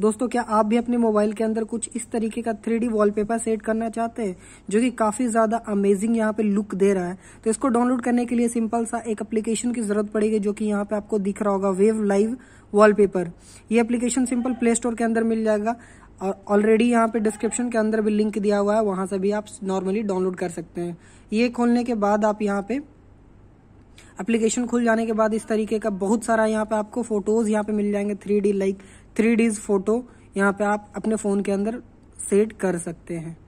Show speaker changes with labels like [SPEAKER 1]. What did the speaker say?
[SPEAKER 1] दोस्तों क्या आप भी अपने मोबाइल के अंदर कुछ इस तरीके का थ्री वॉलपेपर सेट करना चाहते हैं जो कि काफ़ी ज़्यादा अमेजिंग यहाँ पे लुक दे रहा है तो इसको डाउनलोड करने के लिए सिंपल सा एक एप्लीकेशन की ज़रूरत पड़ेगी जो कि यहाँ पे आपको दिख रहा होगा वेव लाइव वॉलपेपर ये एप्लीकेशन सिंपल प्ले स्टोर के अंदर मिल जाएगा और ऑलरेडी यहाँ पे डिस्क्रिप्शन के अंदर भी लिंक दिया हुआ है वहां से भी आप नॉर्मली डाउनलोड कर सकते हैं ये खोलने के बाद आप यहाँ पे एप्लीकेशन खुल जाने के बाद इस तरीके का बहुत सारा यहाँ पे आपको फोटोज यहाँ पे मिल जाएंगे three D like three Ds photo यहाँ पे आप अपने फोन के अंदर सेट कर सकते हैं